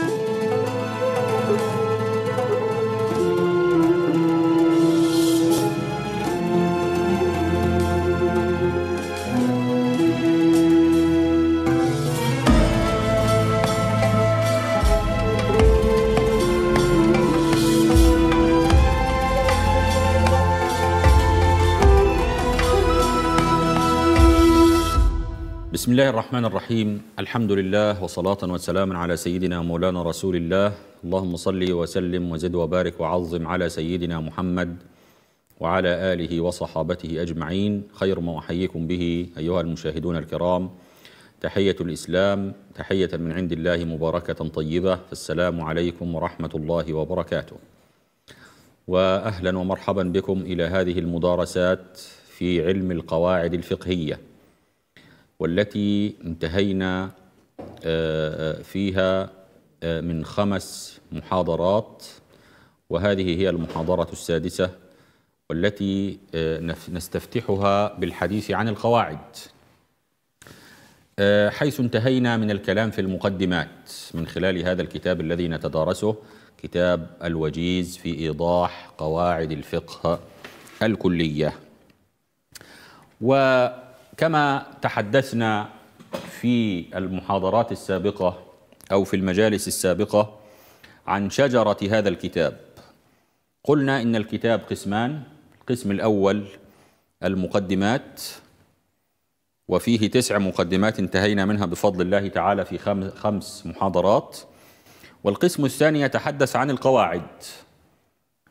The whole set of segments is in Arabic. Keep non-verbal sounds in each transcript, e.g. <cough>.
Thank you. الله الرحمن الرحيم الحمد لله وصلاة وسلام على سيدنا مولانا رسول الله اللهم صل وسلم وزد وبارك وعظم على سيدنا محمد وعلى آله وصحابته أجمعين خير ما أحييكم به أيها المشاهدون الكرام تحية الإسلام تحية من عند الله مباركة طيبة السلام عليكم ورحمة الله وبركاته وأهلا ومرحبا بكم إلى هذه المدارسات في علم القواعد الفقهيه والتي انتهينا آه، آه، فيها آه، من خمس محاضرات وهذه هي المحاضرة السادسة والتي نستفتحها بالحديث عن القواعد حيث انتهينا من الكلام في المقدمات من خلال هذا الكتاب الذي نتدارسه كتاب الوجيز في إيضاح قواعد الفقه الكلية كما تحدثنا في المحاضرات السابقة أو في المجالس السابقة عن شجرة هذا الكتاب قلنا إن الكتاب قسمان القسم الأول المقدمات وفيه تسع مقدمات انتهينا منها بفضل الله تعالى في خمس محاضرات والقسم الثاني يتحدث عن القواعد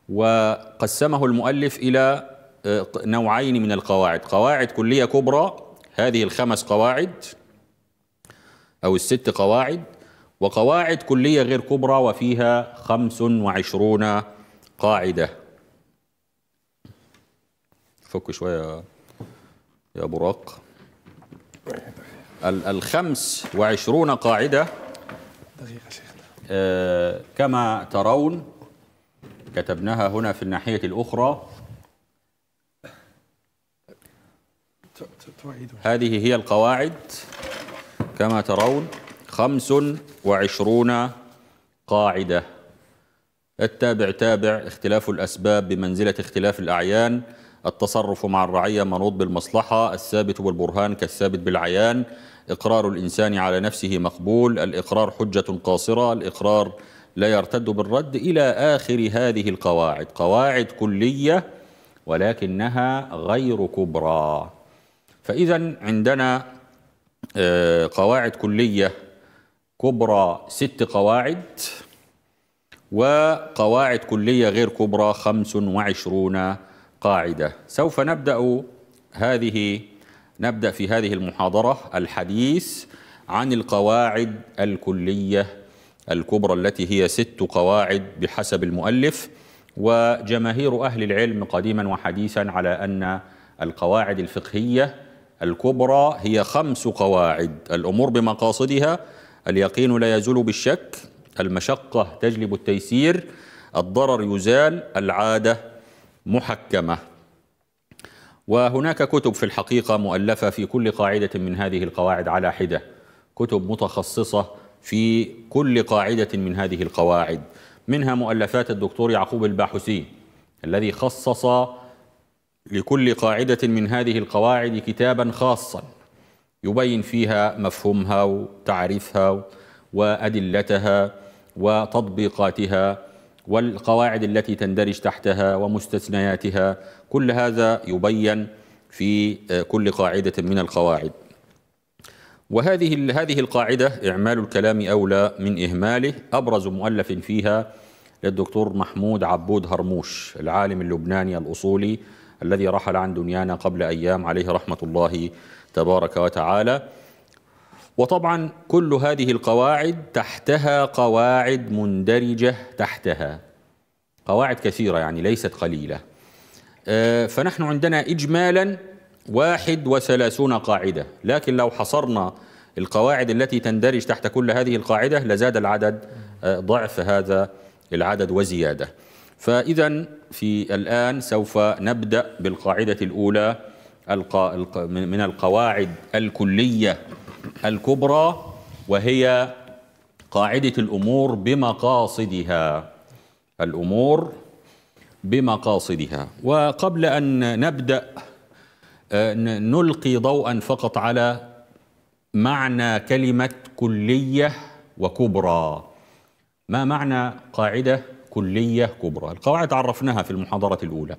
وقسمه المؤلف إلى آه، نوعين من القواعد قواعد كلية كبرى هذه الخمس قواعد أو الست قواعد وقواعد كلية غير كبرى وفيها 25 قاعدة فك شوية يا براق الخمس وعشرون قاعدة آه، كما ترون كتبناها هنا في الناحية الأخرى هذه هي القواعد كما ترون خمس وعشرون قاعدة التابع تابع اختلاف الأسباب بمنزلة اختلاف الأعيان التصرف مع الرعية منوط بالمصلحة الثابت بالبرهان كالثابت بالعيان إقرار الإنسان على نفسه مقبول الإقرار حجة قاصرة الإقرار لا يرتد بالرد إلى آخر هذه القواعد قواعد كلية ولكنها غير كبرى فإذا عندنا آه، قواعد كلية كبرى ست قواعد وقواعد كلية غير كبرى 25 قاعدة سوف نبدأ هذه نبدأ في هذه المحاضرة الحديث عن القواعد الكلية الكبرى التي هي ست قواعد بحسب المؤلف وجماهير أهل العلم قديما وحديثا على أن القواعد الفقهية الكبرى هي خمس قواعد الأمور بمقاصدها اليقين لا يزول بالشك المشقة تجلب التيسير الضرر يزال العادة محكمة وهناك كتب في الحقيقة مؤلفة في كل قاعدة من هذه القواعد على حدة كتب متخصصة في كل قاعدة من هذه القواعد منها مؤلفات الدكتور يعقوب الباحثي الذي خصص لكل قاعدة من هذه القواعد كتابا خاصا يبين فيها مفهومها وتعريفها وأدلتها وتطبيقاتها والقواعد التي تندرج تحتها ومستثنياتها كل هذا يبين في آه، كل قاعدة من القواعد وهذه هذه القاعدة إعمال الكلام أولى من إهماله أبرز مؤلف فيها للدكتور محمود عبود هرموش العالم اللبناني الأصولي الذي رحل عن دنيانا قبل أيام عليه رحمة الله تبارك وتعالى وطبعا كل هذه القواعد تحتها قواعد مندرجة تحتها قواعد كثيرة يعني ليست قليلة آه، فنحن عندنا إجمالا 31 قاعدة لكن لو حصرنا القواعد التي تندرج تحت كل هذه القاعدة لزاد العدد آه، ضعف هذا العدد وزيادة فإذا في الآن سوف نبدأ بالقاعدة الأولى من القواعد الكلية الكبرى وهي قاعدة الأمور بمقاصدها الأمور بمقاصدها وقبل أن نبدأ آه، نلقي ضوءا فقط على معنى كلمة كلية وكبرى ما معنى قاعدة كلية كبرى القواعد عرفناها في المحاضرة الأولى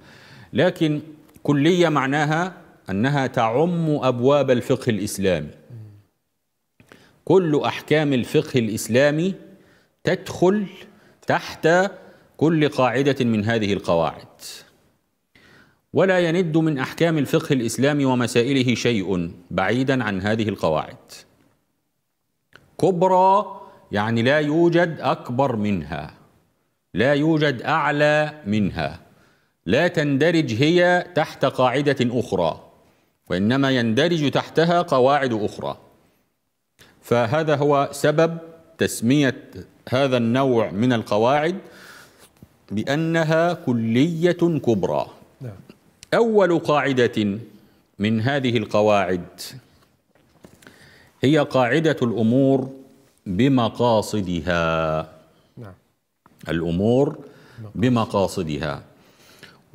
لكن كلية معناها أنها تعم أبواب الفقه الإسلامي كل أحكام الفقه الإسلامي تدخل تحت كل قاعدة من هذه القواعد ولا يند من أحكام الفقه الإسلامي ومسائله شيء بعيدا عن هذه القواعد كبرى يعني لا يوجد أكبر منها لا يوجد اعلى منها لا تندرج هي تحت قاعده اخرى وانما يندرج تحتها قواعد اخرى فهذا هو سبب تسميه هذا النوع من القواعد بانها كليه كبرى نعم. اول قاعده من هذه القواعد هي قاعده الامور بمقاصدها الأمور بمقاصدها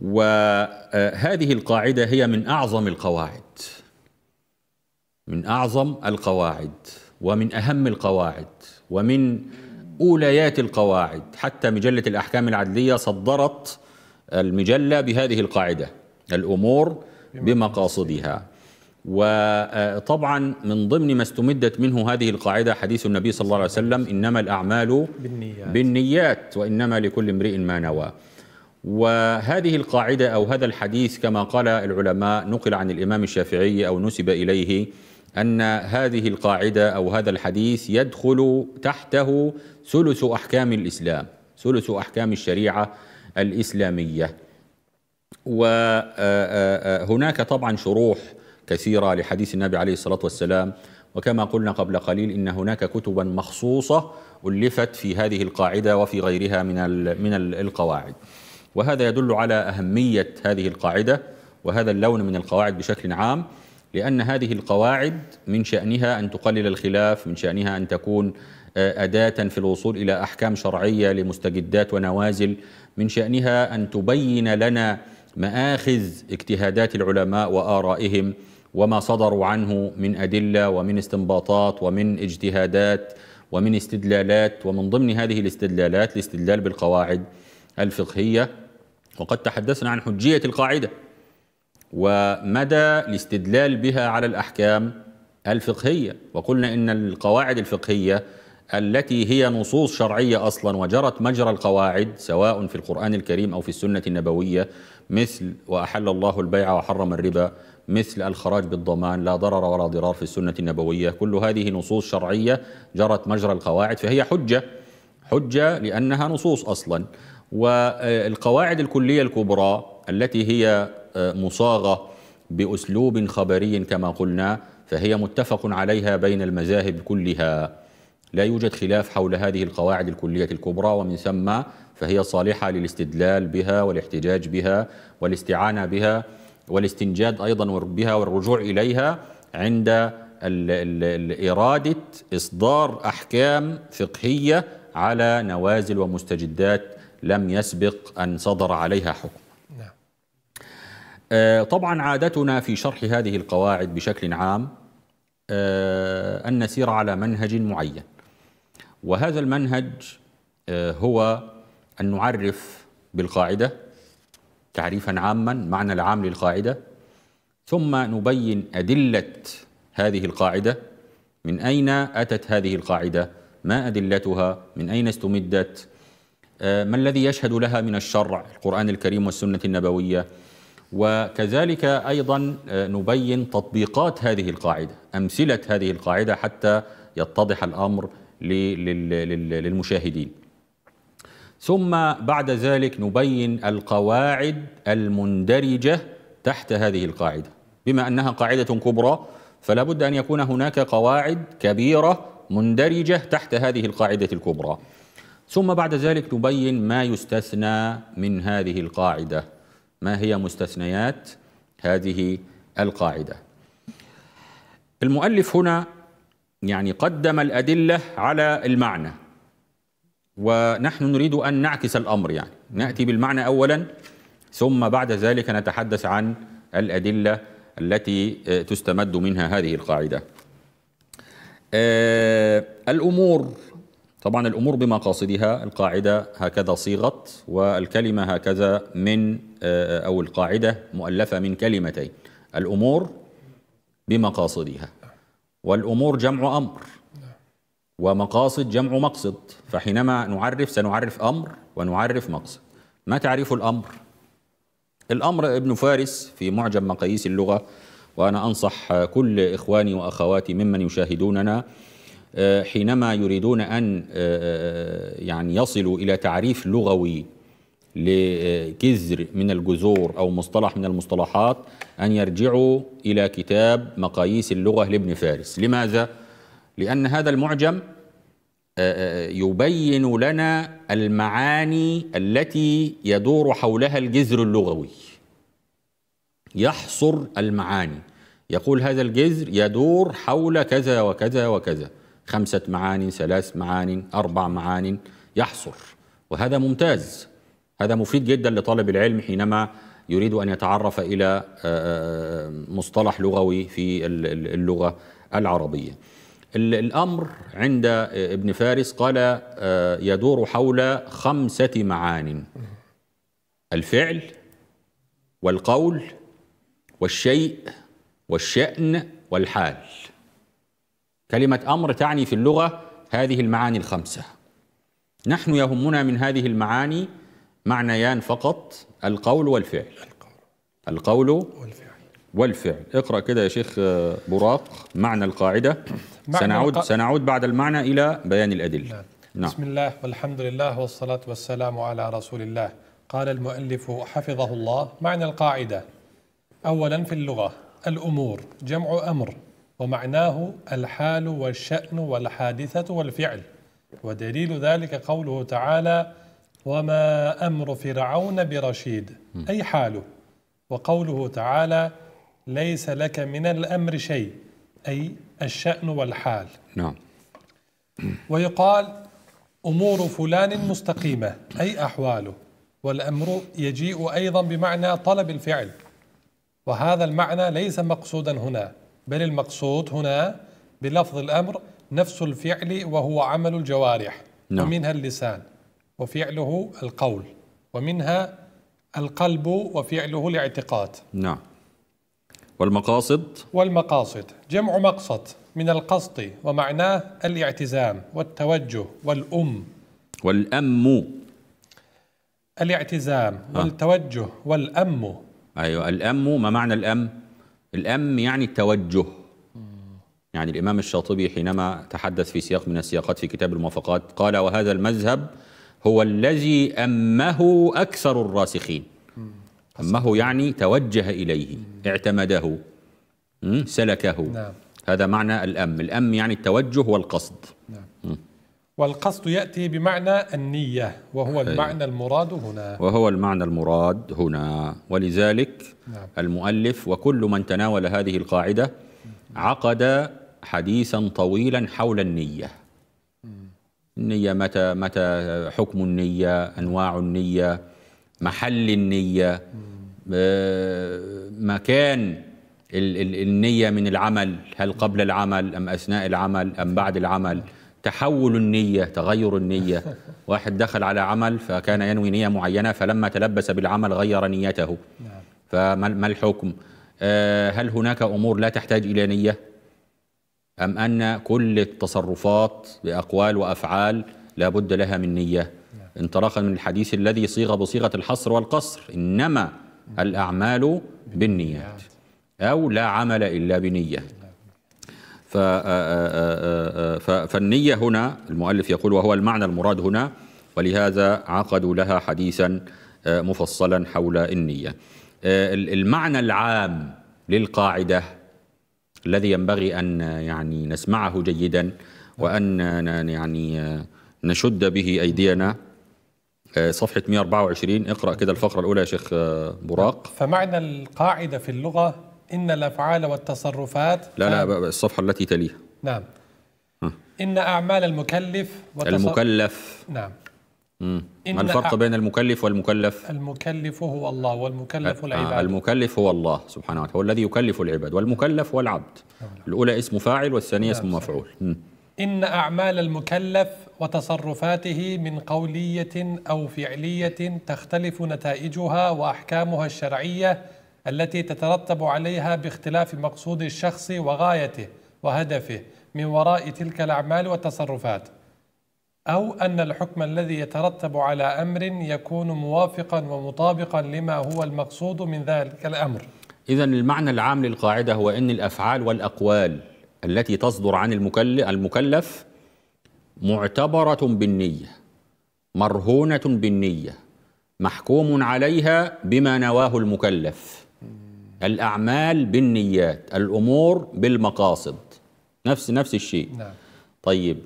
وهذه القاعدة هي من أعظم القواعد من أعظم القواعد ومن أهم القواعد ومن أوليات القواعد حتى مجلة الأحكام العدلية صدرت المجلة بهذه القاعدة الأمور بمقاصدها وطبعا من ضمن ما استمدت منه هذه القاعدة حديث النبي صلى الله عليه وسلم إنما الأعمال بالنيات, بالنيات وإنما لكل امرئ ما نوى وهذه القاعدة أو هذا الحديث كما قال العلماء نقل عن الإمام الشافعي أو نسب إليه أن هذه القاعدة أو هذا الحديث يدخل تحته ثلث أحكام الإسلام ثلث أحكام الشريعة الإسلامية وهناك آه، آه، آه، طبعا شروح كثيرة لحديث النبي عليه الصلاة والسلام وكما قلنا قبل قليل إن هناك كتبا مخصوصة ألفت في هذه القاعدة وفي غيرها من, من القواعد وهذا يدل على أهمية هذه القاعدة وهذا اللون من القواعد بشكل عام لأن هذه القواعد من شأنها أن تقلل الخلاف من شأنها أن تكون آه، أداة في الوصول إلى أحكام شرعية لمستجدات ونوازل من شأنها أن تبين لنا مآخذ اجتهادات العلماء وآرائهم وما صدروا عنه من أدلة ومن استنباطات ومن اجتهادات ومن استدلالات ومن ضمن هذه الاستدلالات الاستدلال بالقواعد الفقهية وقد تحدثنا عن حجية القاعدة ومدى الاستدلال بها على الأحكام الفقهية وقلنا إن القواعد الفقهية التي هي نصوص شرعية أصلا وجرت مجرى القواعد سواء في القرآن الكريم أو في السنة النبوية مثل وأحل الله البيع وحرم الربا مثل الخراج بالضمان لا ضرر ولا ضرار في السنة النبوية كل هذه نصوص شرعية جرت مجرى القواعد فهي حجة حجة لأنها نصوص أصلا والقواعد الكلية الكبرى التي هي آه، مصاغة بأسلوب خبري كما قلنا فهي متفق عليها بين المذاهب كلها لا يوجد خلاف حول هذه القواعد الكلية الكبرى ومن ثم فهي صالحة للاستدلال بها والاحتجاج بها والاستعانة بها والاستنجاد أيضا بها والرجوع إليها عند إرادة إصدار أحكام فقهية على نوازل ومستجدات لم يسبق أن صدر عليها حكم نعم. آه، طبعا عادتنا في شرح هذه القواعد بشكل عام آه، أن نسير على منهج معين وهذا المنهج آه، هو أن نعرف بالقاعدة تعريفا عاما معنى العام للقاعدة ثم نبين أدلة هذه القاعدة من أين أتت هذه القاعدة ما أدلتها من أين استمدت آه، ما الذي يشهد لها من الشرع القرآن الكريم والسنة النبوية وكذلك أيضا آه، نبين تطبيقات هذه القاعدة أمثلة هذه القاعدة حتى يتضح الأمر للمشاهدين ثم بعد ذلك نبين القواعد المندرجة تحت هذه القاعدة بما أنها قاعدة كبرى فلا بد أن يكون هناك قواعد كبيرة مندرجة تحت هذه القاعدة الكبرى ثم بعد ذلك نبين ما يستثنى من هذه القاعدة ما هي مستثنيات هذه القاعدة المؤلف هنا يعني قدم الأدلة على المعنى ونحن نريد أن نعكس الأمر يعني نأتي بالمعنى أولا ثم بعد ذلك نتحدث عن الأدلة التي آه، تستمد منها هذه القاعدة آه، الأمور طبعا الأمور بمقاصدها القاعدة هكذا صيغت والكلمة هكذا من آه، أو القاعدة مؤلفة من كلمتين الأمور بمقاصدها والأمور جمع أمر ومقاصد جمع مقصد فحينما نعرف سنعرف أمر ونعرف مقصد ما تعريف الأمر؟ الأمر ابن فارس في معجم مقاييس اللغة وأنا أنصح كل إخواني وأخواتي ممن يشاهدوننا آه، حينما يريدون أن آه، آه، يعني يصلوا إلى تعريف لغوي لجذر من الجذور أو مصطلح من المصطلحات أن يرجعوا إلى كتاب مقاييس اللغة لابن فارس لماذا؟ لأن هذا المعجم آه، آه، يبين لنا المعاني التي يدور حولها الجذر اللغوي يحصر المعاني يقول هذا الجذر يدور حول كذا وكذا وكذا خمسة معان ثلاث معان أربع معان يحصر وهذا ممتاز هذا مفيد جدا لطالب العلم حينما يريد أن يتعرف إلى آه، مصطلح لغوي في اللغة العربية الأمر عند ابن فارس قال آه، يدور حول خمسة معان الفعل والقول والشيء والشأن والحال كلمة أمر تعني في اللغة هذه المعاني الخمسة نحن يهمنا من هذه المعاني معنيان فقط القول والفعل القول والفعل والفعل اقرأ كده يا شيخ آه، براق معنى القاعدة سنعود سنعود بعد المعنى إلى بيان الأدلة نعم. نعم. بسم الله والحمد لله والصلاة والسلام على رسول الله قال المؤلف حفظه الله معنى القاعدة أولا في اللغة الأمور جمع أمر ومعناه الحال والشأن والحادثة والفعل ودليل ذلك قوله تعالى وما أمر فرعون برشيد أي حاله وقوله تعالى ليس لك من الأمر شيء أي الشأن والحال نعم ويقال أمور فلان مستقيمة أي أحواله والأمر يجيء أيضا بمعنى طلب الفعل وهذا المعنى ليس مقصودا هنا بل المقصود هنا بلفظ الأمر نفس الفعل وهو عمل الجوارح نعم. ومنها اللسان وفعله القول ومنها القلب وفعله الاعتقاد نعم والمقاصد والمقاصد جمع مقصد من القصد ومعناه الاعتزام والتوجه والأم والأم الاعتزام آه. والتوجه والأم أيوة الأم ما معنى الأم؟ الأم يعني التوجه يعني الإمام الشاطبي حينما تحدث في سياق من السياقات في كتاب الموافقات قال وهذا المذهب هو الذي أمه أكثر الراسخين همه يعني توجه إليه اعتمده سلكه نعم. هذا معنى الأم الأم يعني التوجه والقصد نعم. والقصد يأتي بمعنى النية وهو المعنى المراد هنا وهو المعنى المراد هنا ولذلك نعم. المؤلف وكل من تناول هذه القاعدة عقد حديثا طويلا حول النية النية متى متى حكم النية أنواع النية محل النية آه، مكان النية من العمل هل قبل العمل أم أثناء العمل أم بعد العمل تحول النية تغير النية واحد دخل على عمل فكان ينوي نية معينة فلما تلبس بالعمل غير نيته نعم. فما الحكم آه، هل هناك أمور لا تحتاج إلى نية أم أن كل التصرفات بأقوال وأفعال لا بد لها من نية انطلاقا من الحديث الذي صيغ بصيغة الحصر والقصر إنما الأعمال بالنيات أو لا عمل إلا بنية آه، آه، آه، فالنية هنا المؤلف يقول وهو المعنى المراد هنا ولهذا عقدوا لها حديثا مفصلا حول النية المعنى العام للقاعدة الذي ينبغي أن يعني نسمعه جيدا وأن يعني نشد به أيدينا آه، صفحة 124 اقرأ كده الفقرة الأولى يا شيخ آه، براق فمعنى القاعدة في اللغة إن الأفعال والتصرفات لا لا آه. الصفحة التي تليها نعم إن أعمال المكلف وتصر... المكلف نعم ما الفرق بين المكلف والمكلف؟ المكلف هو الله والمكلف آه العباد المكلف هو الله سبحانه وتعالى هو الذي يكلف العباد والمكلف هو العبد نعم. الأولى اسم فاعل والثانية اسم نعم. مفعول إن أعمال المكلف وتصرفاته من قولية أو فعلية تختلف نتائجها وأحكامها الشرعية التي تترتب عليها باختلاف مقصود الشخص وغايته وهدفه من وراء تلك الأعمال والتصرفات أو أن الحكم الذي يترتب على أمر يكون موافقا ومطابقا لما هو المقصود من ذلك الأمر إذا المعنى العام للقاعدة هو أن الأفعال والأقوال التي تصدر عن المكلف معتبرة بالنية مرهونة بالنية محكوم عليها بما نواه المكلف الأعمال بالنيات الأمور بالمقاصد نفس نفس الشيء نعم. طيب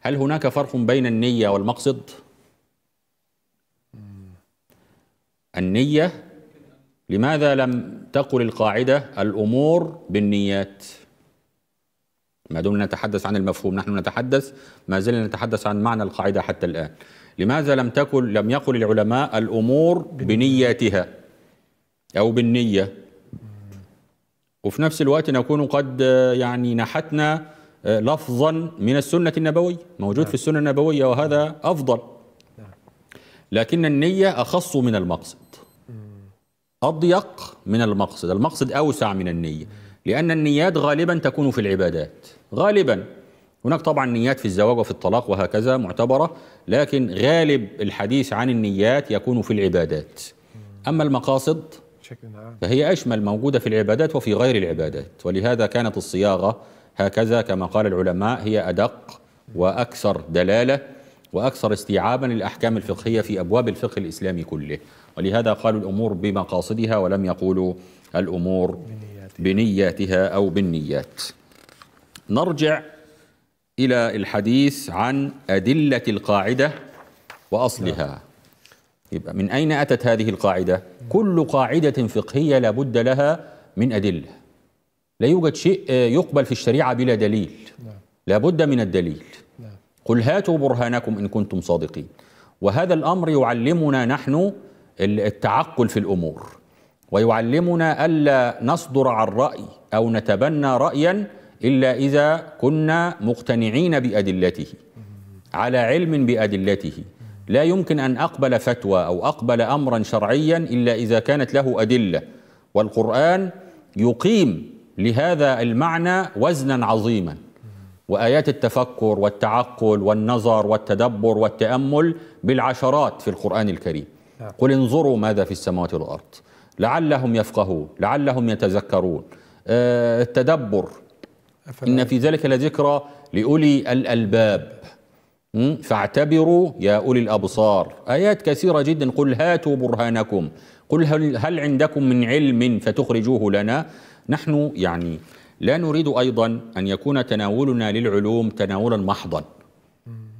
هل هناك فرق بين النية والمقصد؟ النية لماذا لم تقل القاعدة الأمور بالنيات؟ ما دمنا نتحدث عن المفهوم نحن نتحدث ما زلنا نتحدث عن معنى القاعدة حتى الآن لماذا لم تكن لم يقل العلماء الأمور بنياتها أو بالنية وفي نفس الوقت نكون قد يعني نحتنا آه، لفظا من السنة النبوية موجود في السنة النبوية وهذا أفضل لكن النية أخص من المقصد أضيق من المقصد المقصد أوسع من النية لأن النيات غالبا تكون في العبادات غالبا هناك طبعا نيات في الزواج وفي الطلاق وهكذا معتبرة لكن غالب الحديث عن النيات يكون في العبادات أما المقاصد فهي أشمل موجودة في العبادات وفي غير العبادات ولهذا كانت الصياغة هكذا كما قال العلماء هي أدق وأكثر دلالة وأكثر استيعابا للأحكام الفقهية في أبواب الفقه الإسلامي كله ولهذا قالوا الأمور بمقاصدها ولم يقولوا الأمور بنياتها, بنياتها أو بالنيات نرجع إلى الحديث عن أدلة القاعدة وأصلها يبقى من أين أتت هذه القاعدة؟ كل قاعدة فقهية لابد لها من أدلة لا يوجد شيء آه، يقبل في الشريعة بلا دليل نعم. لابد من الدليل نعم. قل هاتوا برهانكم إن كنتم صادقين وهذا الأمر يعلمنا نحن التعقل في الأمور ويعلمنا ألا نصدر عن رأي أو نتبنى رأياً إلا إذا كنا مقتنعين بأدلته على علم بأدلته لا يمكن أن أقبل فتوى أو أقبل أمرا شرعيا إلا إذا كانت له أدلة والقرآن يقيم لهذا المعنى وزنا عظيما وآيات التفكر والتعقل والنظر والتدبر والتأمل بالعشرات في القرآن الكريم نعم. قل انظروا ماذا في السماوات والأرض لعلهم يفقهون لعلهم يتذكرون آه، التدبر إن في ذلك لذكرى لأولي الألباب فاعتبروا يا أولي الأبصار آيات كثيرة جدا قل هاتوا برهانكم قل هل, هل عندكم من علم فتخرجوه لنا نحن يعني لا نريد أيضا أن يكون تناولنا للعلوم تناولا محضا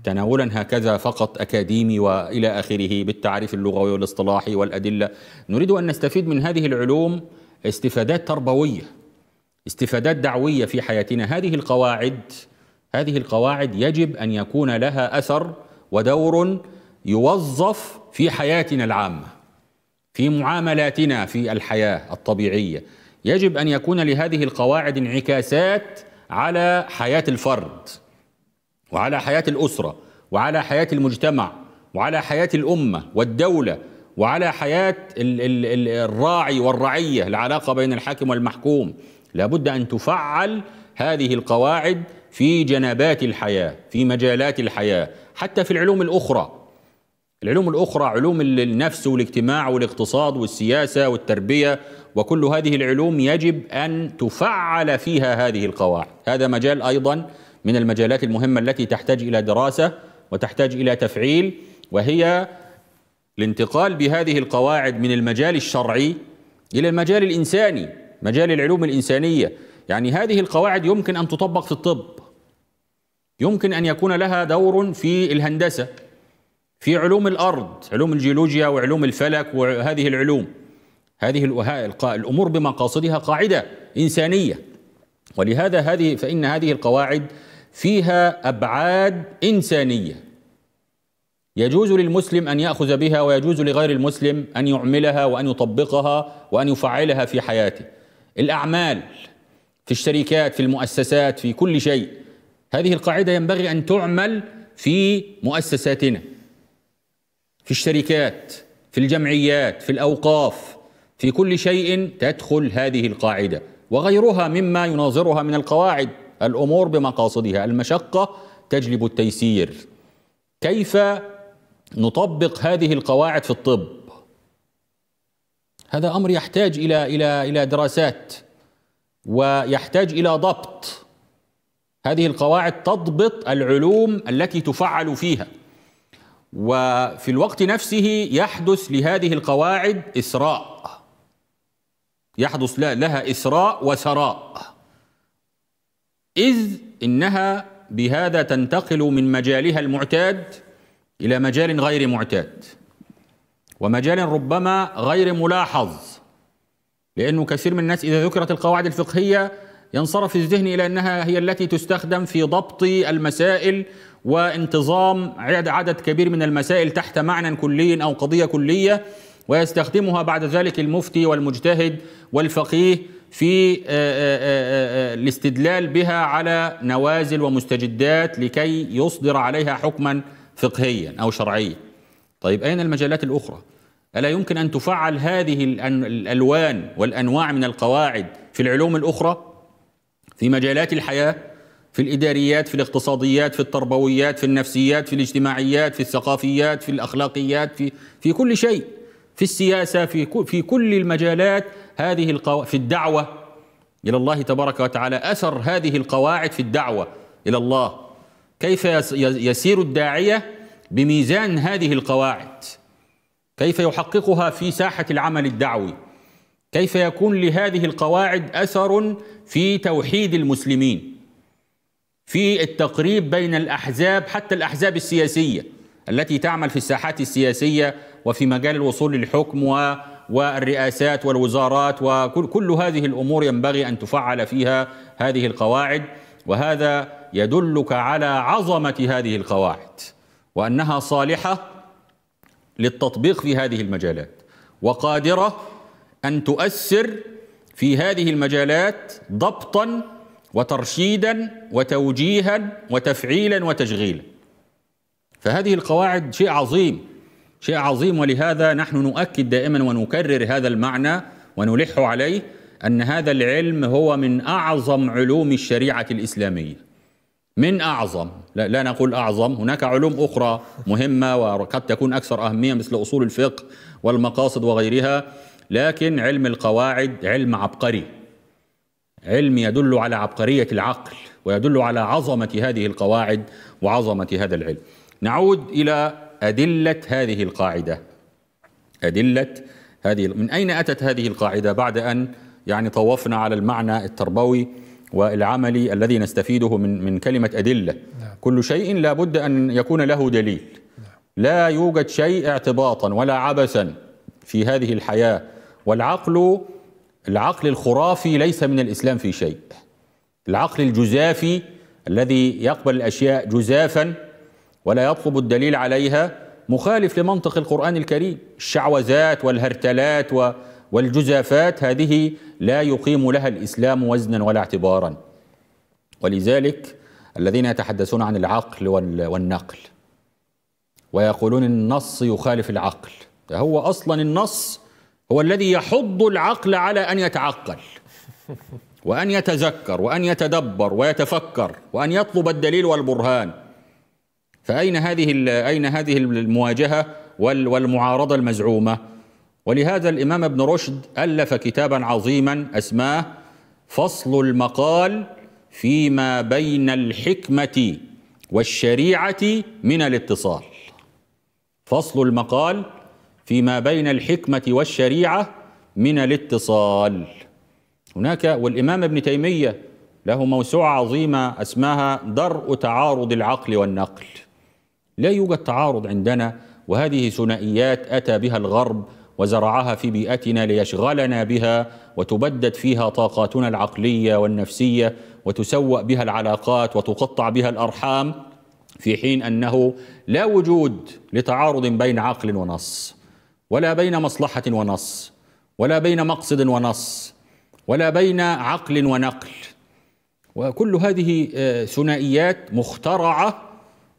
تناولا هكذا فقط أكاديمي وإلى آخره بالتعريف اللغوي والاصطلاحي والأدلة نريد أن نستفيد من هذه العلوم استفادات تربويه استفادات دعويه في حياتنا هذه القواعد هذه القواعد يجب ان يكون لها اثر ودور يوظف في حياتنا العامه في معاملاتنا في الحياه الطبيعيه يجب ان يكون لهذه القواعد انعكاسات على حياه الفرد وعلى حياه الاسره وعلى حياه المجتمع وعلى حياه الامه والدوله وعلى حياه الراعي والرعيه العلاقه بين الحاكم والمحكوم لابد أن تفعل هذه القواعد في جنبات الحياة في مجالات الحياة حتى في العلوم الأخرى العلوم الأخرى علوم النفس والاجتماع والاقتصاد والسياسة والتربية وكل هذه العلوم يجب أن تفعل فيها هذه القواعد هذا مجال أيضا من المجالات المهمة التي تحتاج إلى دراسة وتحتاج إلى تفعيل وهي الانتقال بهذه القواعد من المجال الشرعي إلى المجال الإنساني مجال العلوم الإنسانية يعني هذه القواعد يمكن أن تطبق في الطب يمكن أن يكون لها دور في الهندسة في علوم الأرض علوم الجيولوجيا وعلوم الفلك وهذه العلوم هذه الأمور بمقاصدها قاعدة إنسانية ولهذا هذه فإن هذه القواعد فيها أبعاد إنسانية يجوز للمسلم أن يأخذ بها ويجوز لغير المسلم أن يعملها وأن يطبقها وأن يفعلها في حياته الأعمال في الشركات في المؤسسات في كل شيء هذه القاعدة ينبغي أن تعمل في مؤسساتنا في الشركات في الجمعيات في الأوقاف في كل شيء تدخل هذه القاعدة وغيرها مما يناظرها من القواعد الأمور بمقاصدها المشقة تجلب التيسير كيف نطبق هذه القواعد في الطب هذا امر يحتاج الى الى الى دراسات ويحتاج الى ضبط هذه القواعد تضبط العلوم التي تفعل فيها وفي الوقت نفسه يحدث لهذه القواعد اسراء يحدث لها اسراء وسراء اذ انها بهذا تنتقل من مجالها المعتاد الى مجال غير معتاد ومجال ربما غير ملاحظ لأنه كثير من الناس إذا ذكرت القواعد الفقهية ينصرف الذهن إلى أنها هي التي تستخدم في ضبط المسائل وانتظام عدد كبير من المسائل تحت معنى كلي أو قضية كلية ويستخدمها بعد ذلك المفتي والمجتهد والفقيه في آه، آه، آه، الاستدلال بها على نوازل ومستجدات لكي يصدر عليها حكما فقهيا او شرعيا. طيب اين المجالات الاخرى؟ ألا يمكن أن تفعل هذه الألوان والأنواع من القواعد في العلوم الأخرى في مجالات الحياة في الإداريات في الاقتصاديات في التربويات في النفسيات في الاجتماعيات في الثقافيات في الأخلاقيات في, في كل شيء في السياسة في, في كل المجالات هذه القو... في الدعوة إلى الله تبارك وتعالى أثر هذه القواعد في الدعوة إلى الله كيف يسير الداعية بميزان هذه القواعد كيف يحققها في ساحه العمل الدعوي كيف يكون لهذه القواعد اثر في توحيد المسلمين في التقريب بين الاحزاب حتى الاحزاب السياسيه التي تعمل في الساحات السياسيه وفي مجال الوصول للحكم و والرئاسات والوزارات وكل هذه الامور ينبغي ان تفعل فيها هذه القواعد وهذا يدلك على عظمه هذه القواعد وانها صالحه للتطبيق في هذه المجالات وقادرة أن تؤثر في هذه المجالات ضبطا وترشيدا وتوجيها وتفعيلا وتشغيلا فهذه القواعد شيء عظيم شيء عظيم ولهذا نحن نؤكد دائما ونكرر هذا المعنى ونلح عليه أن هذا العلم هو من أعظم علوم الشريعة الإسلامية من أعظم لا, لا نقول أعظم هناك علوم أخرى مهمة وقد تكون أكثر أهمية مثل أصول الفقه والمقاصد وغيرها لكن علم القواعد علم عبقري علم يدل على عبقرية العقل ويدل على عظمة هذه القواعد وعظمة هذا العلم نعود إلى أدلة هذه القاعدة أدلة هذه من أين أتت هذه القاعدة بعد أن يعني طوفنا على المعنى التربوي والعملي الذي نستفيده من من كلمه ادله نعم. كل شيء لا بد ان يكون له دليل نعم. لا يوجد شيء اعتباطا ولا عبثا في هذه الحياه والعقل العقل الخرافي ليس من الاسلام في شيء العقل الجزافي الذي يقبل الاشياء جزافا ولا يطلب الدليل عليها مخالف لمنطق القران الكريم الشعوذات والهرتلات و والجزافات هذه لا يقيم لها الإسلام وزنا ولا اعتبارا ولذلك الذين يتحدثون عن العقل والنقل ويقولون النص يخالف العقل هو أصلا النص هو الذي يحض العقل على أن يتعقل وأن يتذكر وأن يتدبر ويتفكر وأن يطلب الدليل والبرهان فأين هذه أين هذه المواجهة والمعارضة المزعومة ولهذا الإمام ابن رشد ألف كتابا عظيما أسماه فصل المقال فيما بين الحكمة والشريعة من الاتصال فصل المقال فيما بين الحكمة والشريعة من الاتصال هناك والإمام ابن تيمية له موسوعة عظيمة اسمها درء تعارض العقل والنقل لا يوجد تعارض عندنا وهذه ثنائيات أتى بها الغرب وزرعها في بيئتنا ليشغلنا بها وتبدد فيها طاقاتنا العقليه والنفسيه وتسوأ بها العلاقات وتقطع بها الارحام في حين انه لا وجود لتعارض بين عقل ونص ولا بين مصلحه ونص ولا بين مقصد ونص ولا بين عقل ونقل وكل هذه آه، ثنائيات مخترعه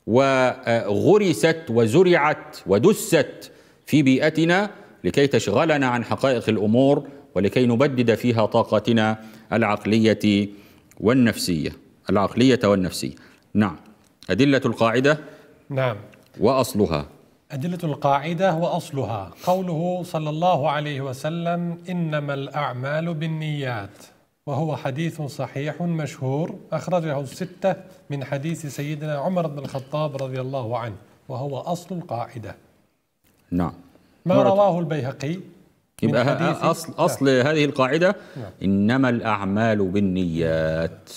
وغرست وزرعت ودست في بيئتنا لكي تشغلنا عن حقائق الامور ولكي نبدد فيها طاقتنا العقليه والنفسيه العقليه والنفسيه نعم ادله القاعده نعم واصلها أدلة القاعدة وأصلها قوله صلى الله عليه وسلم إنما الأعمال بالنيات وهو حديث صحيح مشهور أخرجه الستة من حديث سيدنا عمر بن الخطاب رضي الله عنه وهو أصل القاعدة نعم ما رواه البيهقي يبقى أصل, أصل هذه القاعدة نعم. إنما الأعمال بالنيات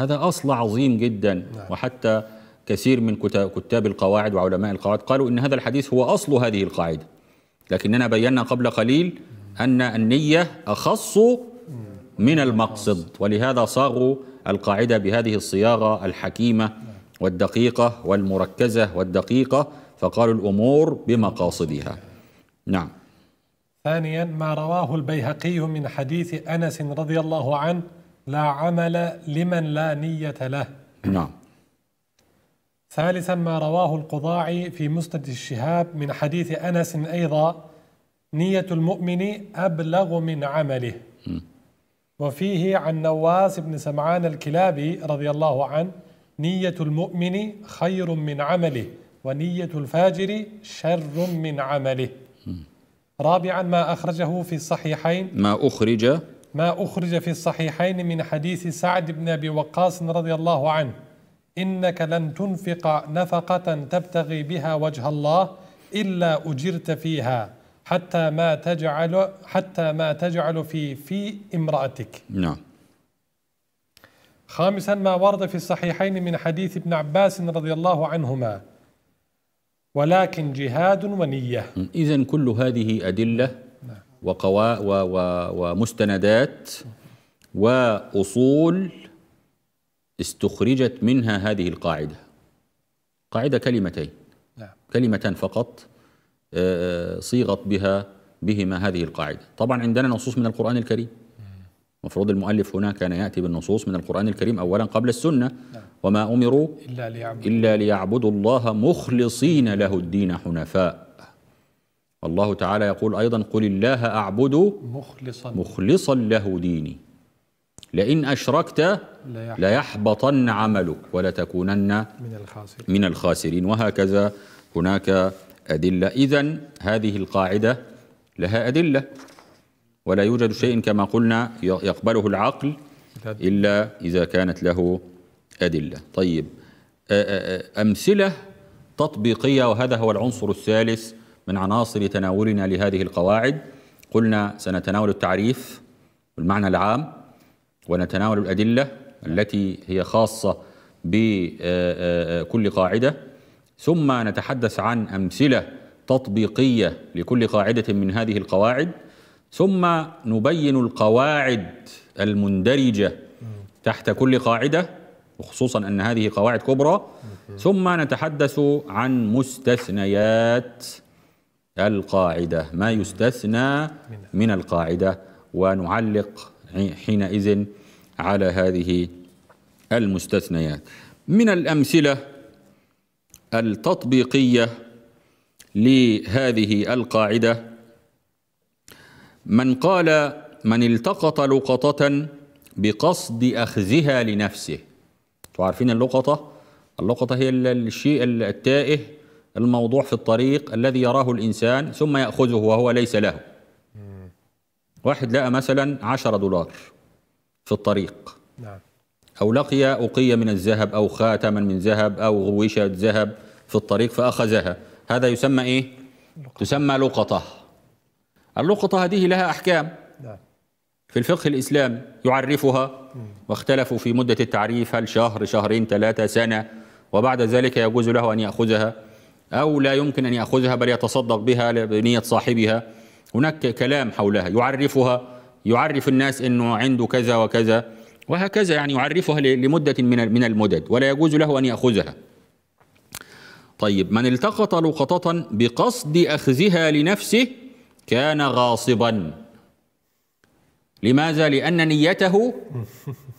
هذا أصل عظيم جدا نعم. وحتى كثير من كتاب القواعد وعلماء القواعد قالوا إن هذا الحديث هو أصل هذه القاعدة لكننا بينا قبل قليل أن النية أخص من المقصد ولهذا صاغوا القاعدة بهذه الصياغة الحكيمة نعم. والدقيقة والمركزة والدقيقة فقالوا الأمور بمقاصدها نعم ثانيا ما رواه البيهقي من حديث أنس رضي الله عنه لا عمل لمن لا نية له نعم ثالثا ما رواه القضاعي في مسند الشهاب من حديث أنس أيضا نية المؤمن أبلغ من عمله م. وفيه عن نواس بن سمعان الكلابي رضي الله عنه نية المؤمن خير من عمله ونية الفاجر شر من عمله رابعا ما أخرجه في الصحيحين ما أخرج ما أخرج في الصحيحين من حديث سعد بن أبي وقاص رضي الله عنه إنك لن تنفق نفقة تبتغي بها وجه الله إلا أجرت فيها حتى ما تجعل حتى ما تجعل في في امرأتك نعم خامسا ما ورد في الصحيحين من حديث ابن عباس رضي الله عنهما ولكن جهاد ونية إذا كل هذه أدلة نعم. وقوا و و ومستندات وأصول استخرجت منها هذه القاعدة قاعدة كلمتين نعم. كلمتان فقط آه، آه، صيغت بها بهما هذه القاعدة طبعا عندنا نصوص من القرآن الكريم مفروض المؤلف هنا كان يأتي بالنصوص من القرآن الكريم أولا قبل السنة نعم. وما أمروا إلا ليعبدوا, إلا ليعبدوا الله مخلصين له الدين حنفاء الله تعالى يقول أيضا قل الله أعبد مخلصا, مخلصا له ديني لئن أشركت ليحبطن عملك ولتكونن من الخاسرين, من الخاسرين وهكذا هناك أدلة إذا هذه القاعدة لها أدلة ولا يوجد شيء كما قلنا يقبله العقل إلا إذا كانت له أدلة طيب أمثلة تطبيقية وهذا هو العنصر الثالث من عناصر تناولنا لهذه القواعد قلنا سنتناول التعريف والمعنى العام ونتناول الأدلة التي هي خاصة بكل قاعدة ثم نتحدث عن أمثلة تطبيقية لكل قاعدة من هذه القواعد ثم نبين القواعد المندرجة تحت كل قاعدة وخصوصا أن هذه قواعد كبرى ثم نتحدث عن مستثنيات القاعدة ما يستثنى من القاعدة ونعلق حينئذ على هذه المستثنيات من الأمثلة التطبيقية لهذه القاعدة من قال من التقط لقطة بقصد أخذها لنفسه تعرفين عارفين اللقطة اللقطة هي الشيء التائه الموضوع في الطريق الذي يراه الإنسان ثم يأخذه وهو ليس له واحد لقى مثلا عشرة دولار في الطريق نعم. أو لقي أقية من الذهب أو خاتما من ذهب أو غوشة ذهب في الطريق فأخذها هذا يسمى إيه؟ لقطة. تسمى لقطة اللقطة هذه لها أحكام نعم. في الفقه الإسلامي يعرفها واختلفوا في مدة التعريف هل شهر شهرين ثلاثة سنة وبعد ذلك يجوز له أن يأخذها أو لا يمكن أن يأخذها بل يتصدق بها بنية صاحبها هناك كلام حولها يعرفها يعرف الناس أنه عنده كذا وكذا وهكذا يعني يعرفها لمدة من المدد ولا يجوز له أن يأخذها طيب من التقط لقطة بقصد أخذها لنفسه كان غاصبا لماذا؟ لأن نيته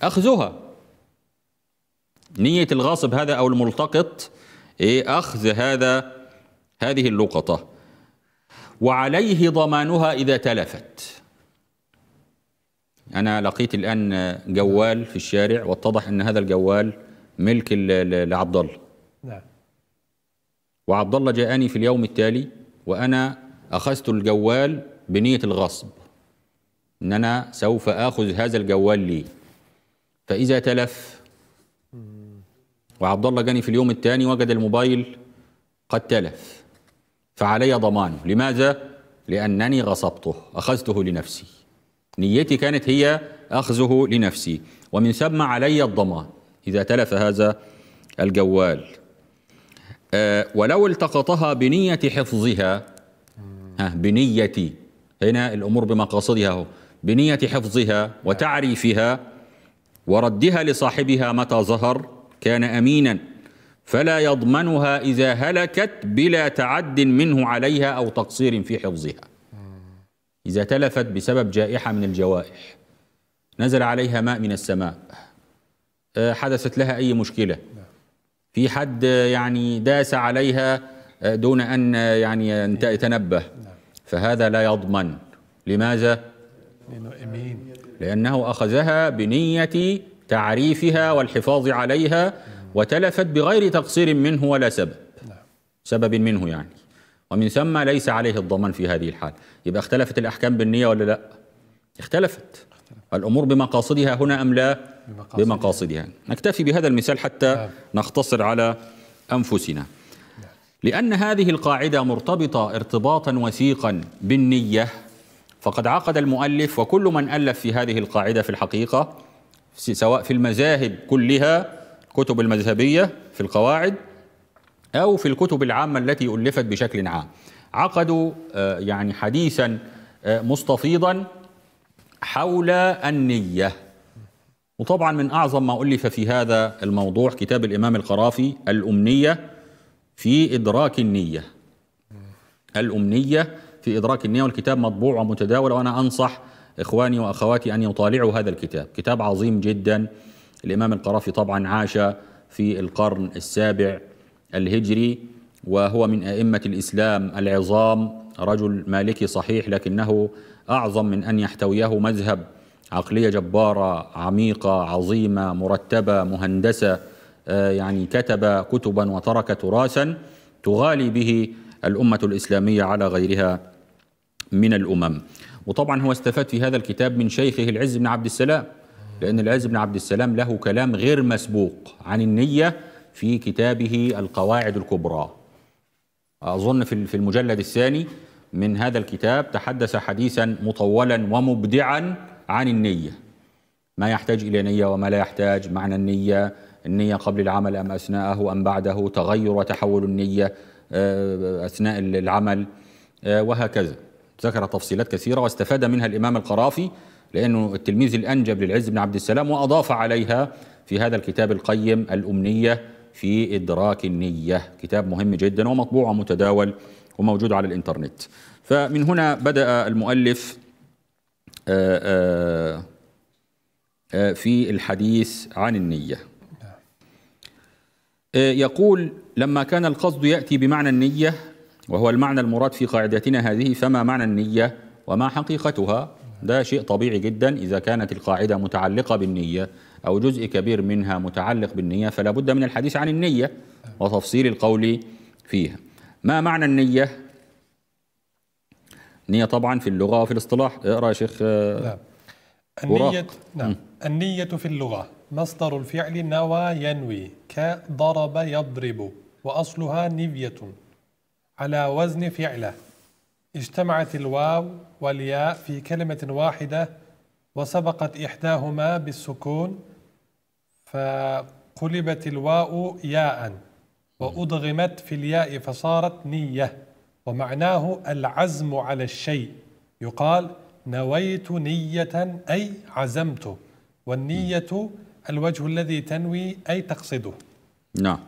أخذها نية الغاصب هذا أو الملتقط إيه أخذ هذا هذه اللقطة وعليه ضمانها إذا تلفت أنا لقيت الآن جوال في الشارع واتضح أن هذا الجوال ملك لعبد الله نعم وعبد الله جاءني في اليوم التالي وأنا أخذت الجوال بنية الغصب إن أنا سوف آخذ هذا الجوال لي فإذا تلف وعبد الله جاني في اليوم الثاني وجد الموبايل قد تلف فعلي ضمانه لماذا؟ لأنني غصبته أخذته لنفسي نيتي كانت هي أخذه لنفسي ومن ثم علي الضمان إذا تلف هذا الجوال أه ولو التقطها بنية حفظها ها بنية هنا الأمور بمقاصدها هو بنية حفظها وتعريفها وردها لصاحبها متى ظهر كان أمينا فلا يضمنها إذا هلكت بلا تعد منه عليها أو تقصير في حفظها إذا تلفت بسبب جائحة من الجوائح نزل عليها ماء من السماء آه، حدثت لها أي مشكلة نعم. في حد آه، يعني داس عليها آه، دون أن آه، يعني يتنبه فهذا لا يضمن لماذا؟ لأنه أخذها بنية تعريفها والحفاظ عليها وتلفت بغير تقصير منه ولا سبب سبب منه يعني ومن ثم ليس عليه الضمان في هذه الحال يبقى اختلفت الأحكام بالنية ولا لا؟ اختلفت الأمور بمقاصدها هنا أم لا؟ بمقاصدها, بمقاصدها. نكتفي بهذا المثال حتى نعم. نختصر على أنفسنا لأن هذه القاعدة مرتبطة ارتباطا وثيقا بالنية فقد عقد المؤلف وكل من ألف في هذه القاعدة في الحقيقة سواء في المذاهب كلها كتب المذهبية في القواعد أو في الكتب العامة التي ألفت بشكل عام عقدوا آه، يعني حديثا آه، مستفيضا حول النية وطبعا من أعظم ما ألف في هذا الموضوع كتاب الإمام القرافي الأمنية في إدراك النية الأمنية في إدراك النية والكتاب مطبوع ومتداول وأنا أنصح إخواني وأخواتي أن يطالعوا هذا الكتاب كتاب عظيم جدا الإمام القرافي طبعا عاش في القرن السابع الهجري وهو من أئمة الإسلام العظام رجل مالكي صحيح لكنه أعظم من أن يحتويه مذهب عقلية جبارة عميقة عظيمة مرتبة مهندسة آه، يعني كتب كتبا وترك تراثا تغالي به الأمة الإسلامية على غيرها من الأمم وطبعا هو استفاد في هذا الكتاب من شيخه العز بن عبد السلام لأن العز بن عبد السلام له كلام غير مسبوق عن النية في كتابه القواعد الكبرى أظن في المجلد الثاني من هذا الكتاب تحدث حديثا مطولا ومبدعا عن النية ما يحتاج إلى نية وما لا يحتاج معنى النية النية قبل العمل أم أثناءه أم بعده تغير وتحول النية آه، أثناء العمل آه، وهكذا ذكر تفصيلات كثيرة واستفاد منها الإمام القرافي لأنه التلميذ الأنجب للعز بن عبد السلام وأضاف عليها في هذا الكتاب القيم الأمنية في إدراك النية كتاب مهم جدا ومطبوع ومتداول وموجود على الإنترنت فمن هنا بدأ المؤلف آه، في الحديث عن النيه آه، يقول لما كان القصد ياتي بمعنى النيه وهو المعنى المراد في قاعدتنا هذه فما معنى النيه وما حقيقتها ده شيء طبيعي جدا اذا كانت القاعده متعلقه بالنيه او جزء كبير منها متعلق بالنيه فلا بد من الحديث عن النيه وتفصيل القول فيها ما معنى النيه نية طبعا في اللغة وفي الاصطلاح اقرأ يا شيخ لا. آه، نعم. النية نعم النية في اللغة مصدر الفعل نوى ينوي كضرب يضرب وأصلها نبية على وزن فعله اجتمعت الواو والياء في كلمة واحدة وسبقت إحداهما بالسكون فقلبت الواو ياء وأضغمت في الياء فصارت نية ومعناه العزم على الشيء يقال نويت نية أي عزمت والنية الوجه الذي تنوي أي تقصده نعم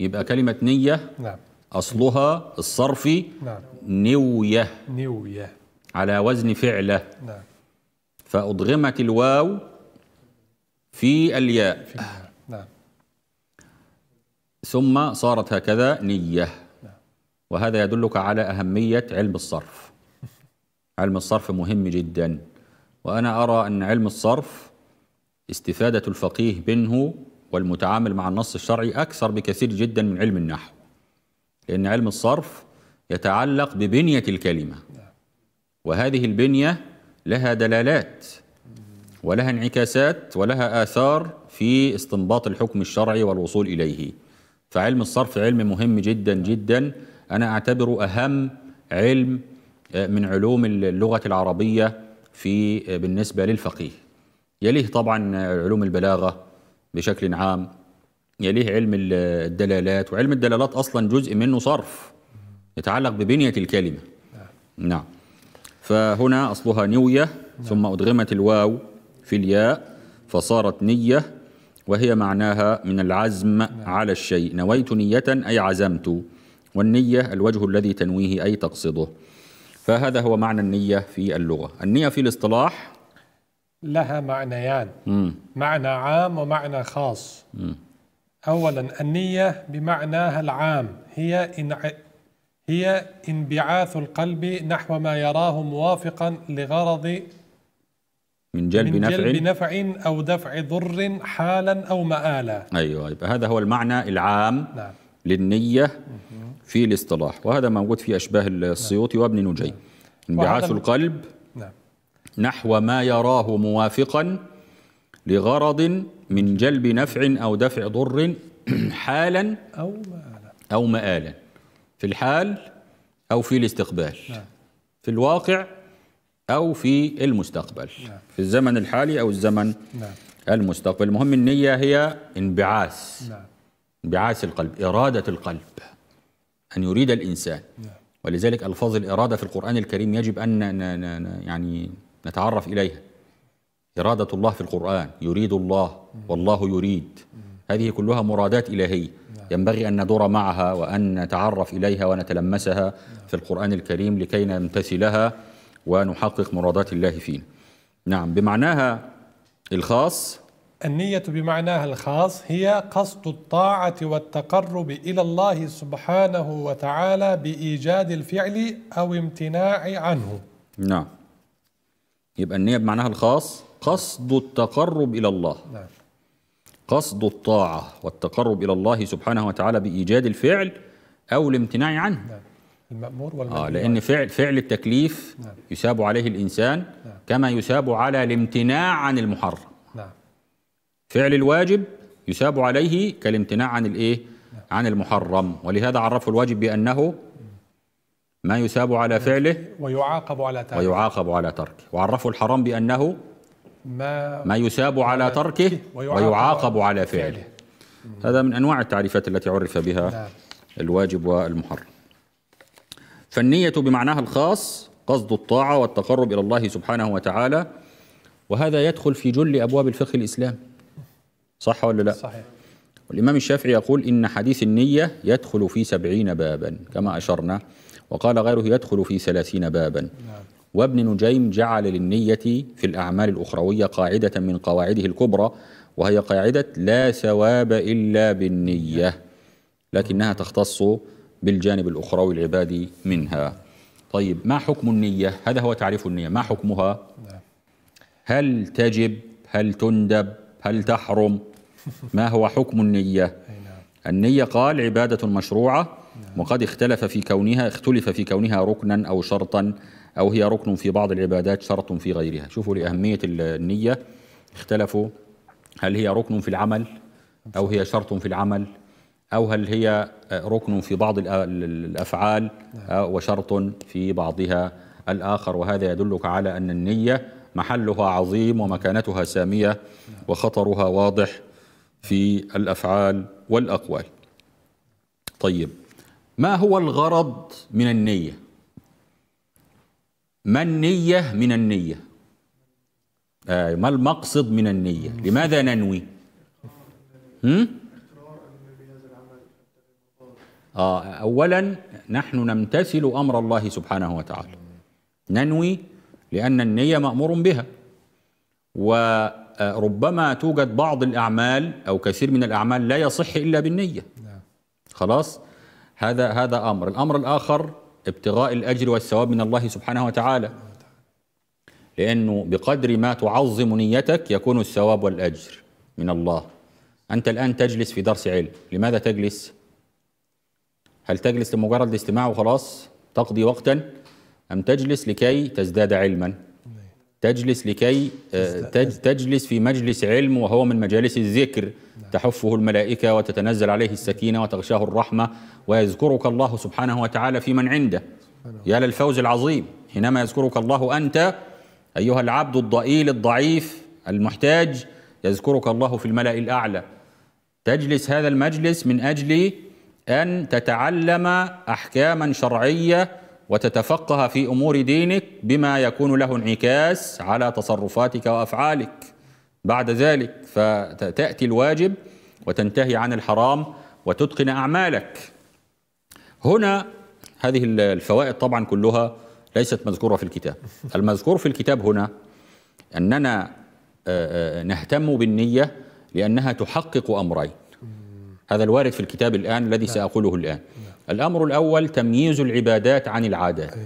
يبقى كلمة نية نعم أصلها الصرفي نعم نوية نوية على وزن فعلة نعم فأضغمت الواو في الياء في نعم ثم صارت هكذا نية نعم. وهذا يدلك على أهمية علم الصرف علم الصرف مهم جدا وأنا أرى أن علم الصرف استفادة الفقيه منه والمتعامل مع النص الشرعي أكثر بكثير جدا من علم النحو لأن علم الصرف يتعلق ببنية الكلمة وهذه البنية لها دلالات ولها انعكاسات ولها آثار في استنباط الحكم الشرعي والوصول إليه فعلم الصرف علم مهم جدا جدا أنا أعتبره أهم علم آه، من علوم اللغة العربية في آه، بالنسبة للفقيه يليه طبعا علوم البلاغة بشكل عام يليه علم الدلالات وعلم الدلالات أصلا جزء منه صرف يتعلق ببنية الكلمة نعم فهنا أصلها نوية ثم أدغمت الواو في الياء فصارت نية وهي معناها من العزم على الشيء نويت نية أي عزمت والنية الوجه الذي تنويه أي تقصده فهذا هو معنى النية في اللغة النية في الاصطلاح لها معنيان م. معنى عام ومعنى خاص م. أولا النية بمعناها العام هي إن هي انبعاث القلب نحو ما يراه موافقا لغرض من جلب, من جلب نفع, نفع أو دفع ضر حالا أو مآلا أيوة يبقى هذا هو المعنى العام نعم. للنية في الاصطلاح وهذا موجود في أشباه السيوطي وابن نجي نعم. انبعاث القلب نحو ما يراه موافقا لغرض من جلب نفع أو دفع ضر <clears throat> حالا أو مآلا أو مآلا في الحال أو في الاستقبال نعم. في الواقع أو في المستقبل نعم. في الزمن الحالي أو الزمن نعم. المستقبل المهم النية هي انبعاث نعم. انبعاث القلب إرادة القلب أن يريد الإنسان نعم. ولذلك ألفاظ الإرادة في القرآن الكريم يجب أن يعني نتعرف إليها إرادة الله في القرآن يريد الله والله يريد هذه كلها مرادات إلهية نعم. ينبغي أن ندور معها وأن نتعرف إليها ونتلمسها نعم. في القرآن الكريم لكي نمتثلها ونحقق مرادات الله فينا نعم بمعناها الخاص النية بمعناها الخاص هي قصد الطاعة والتقرب إلى الله سبحانه وتعالى بإيجاد الفعل أو امتناع عنه نعم يبقى النية بمعناها الخاص قصد التقرب إلى الله نعم. قصد الطاعة والتقرب إلى الله سبحانه وتعالى بإيجاد الفعل أو الامتناع عنه نعم. المأمور آه لأن فعل فعل التكليف نعم. يساب عليه الإنسان نعم. كما يساب على الامتناع عن المحرم نعم. فعل الواجب يساب عليه كالامتناع عن الإيه؟ نعم. عن المحرم ولهذا عرفوا الواجب بأنه ما يثاب على آه، فعله ويعاقب على تركه ويعاقب على تركه وعرفوا الحرام بأنه ما, ما يثاب على تركه ويعاقب, ويعاقب على فعله, هذا من أنواع التعريفات التي عرف بها نعم. الواجب والمحرم فالنية بمعناها الخاص قصد الطاعة والتقرب إلى الله سبحانه وتعالى وهذا يدخل في جل أبواب الفقه الإسلامي صح ولا لا؟ صحيح والإمام الشافعي يقول إن حديث النية يدخل في سبعين بابا كما أشرنا وقال غيره يدخل في ثلاثين بابا نعم. وابن نجيم جعل للنية في الأعمال الأخروية قاعدة من قواعده الكبرى وهي قاعدة لا ثواب إلا بالنية لكنها تختص بالجانب الأخروي العبادي منها طيب ما حكم النية؟ هذا هو تعريف النية ما حكمها؟ نعم. هل تجب؟ هل تندب؟ هل تحرم؟ ما هو حكم النية؟ نعم. النية قال عبادة مشروعة وقد اختلف في كونها اختلف في كونها ركنا أو شرطا أو هي ركن في بعض العبادات شرط في غيرها شوفوا لأهمية النية اختلفوا هل هي ركن في العمل أو هي شرط في العمل أو هل هي ركن في بعض الأفعال وشرط في بعضها الآخر وهذا يدلك على أن النية محلها عظيم ومكانتها سامية وخطرها واضح في الأفعال والأقوال طيب ما هو الغرض من النية؟ ما النية من النية؟ آه ما المقصد من النية؟ لماذا ننوي؟ هم؟ آه أولا نحن نمتثل أمر الله سبحانه وتعالى ننوي لأن النية مأمور بها وربما توجد بعض الأعمال أو كثير من الأعمال لا يصح إلا بالنية نعم. خلاص هذا هذا امر، الامر الاخر ابتغاء الاجر والثواب من الله سبحانه وتعالى. لانه بقدر ما تعظم نيتك يكون الثواب والاجر من الله. انت الان تجلس في درس علم، لماذا تجلس؟ هل تجلس لمجرد الاستماع وخلاص تقضي وقتا؟ ام تجلس لكي تزداد علما؟ تجلس لكي آه، تجلس في مجلس علم وهو من مجالس الذكر نعم. تحفه الملائكة وتتنزل عليه السكينة وتغشاه الرحمة ويذكرك الله سبحانه وتعالى في من عنده يا للفوز العظيم حينما يذكرك الله أنت أيها العبد الضئيل الضعيف المحتاج يذكرك الله في الملأ الأعلى تجلس هذا المجلس من أجل أن تتعلم أحكاما شرعية وتتفقه في امور دينك بما يكون له انعكاس على تصرفاتك وافعالك بعد ذلك فتاتي الواجب وتنتهي عن الحرام وتتقن اعمالك هنا هذه الفوائد طبعا كلها ليست مذكوره في الكتاب المذكور في الكتاب هنا اننا آه، آه، نهتم بالنيه لانها تحقق امرين هذا الوارد في الكتاب الان الذي نعم. ساقوله الان الأمر الأول تمييز العبادات عن العادات أيوة.